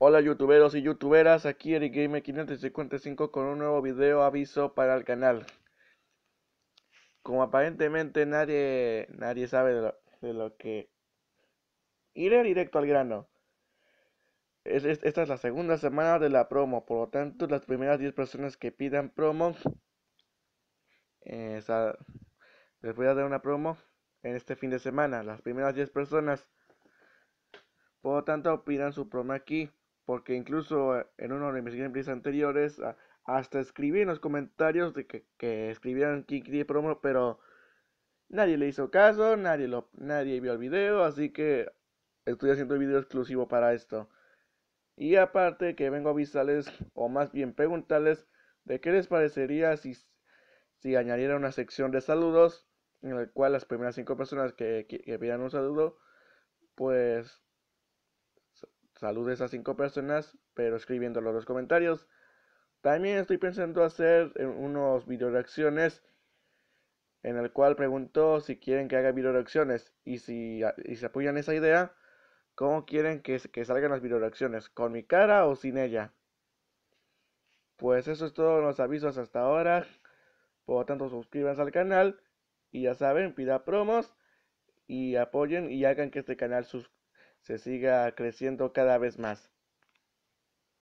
Hola youtuberos y youtuberas, aquí Eric Gamer 555 con un nuevo video aviso para el canal. Como aparentemente nadie nadie sabe de lo, que... Iré directo al grano. esta es la segunda semana de la promo, por lo tanto las primeras 10 personas que pidan promo... Eh, les voy a dar una promo en este fin de semana, las primeras 10 personas. Por lo tanto, pidan su promo aquí porque incluso eh, en uno de mis videos anteriores hasta escribí en los comentarios de que, que escribieran King promo, pero nadie le hizo caso, nadie, lo, nadie vio el video, así que estoy haciendo el video exclusivo para esto. Y aparte que vengo a avisarles, o más bien preguntarles, de qué les parecería si, si añadiera una sección de saludos, en la cual las primeras cinco personas que, que, que un saludo, pues saludes a cinco personas, pero escribiéndolo en los comentarios. También estoy pensando hacer eh, unos video reacciones en el cual pregunto si quieren que haga video reacciones y si, ah, se apoyan esa idea, cómo quieren que, salgan las video reacciones, con mi cara o sin ella. Pues eso es todo los avisos hasta ahora. Por lo tanto, suscríbanse al canal y ya saben, pida promos y apoyen y hagan que este canal sus se siga creciendo cada vez más.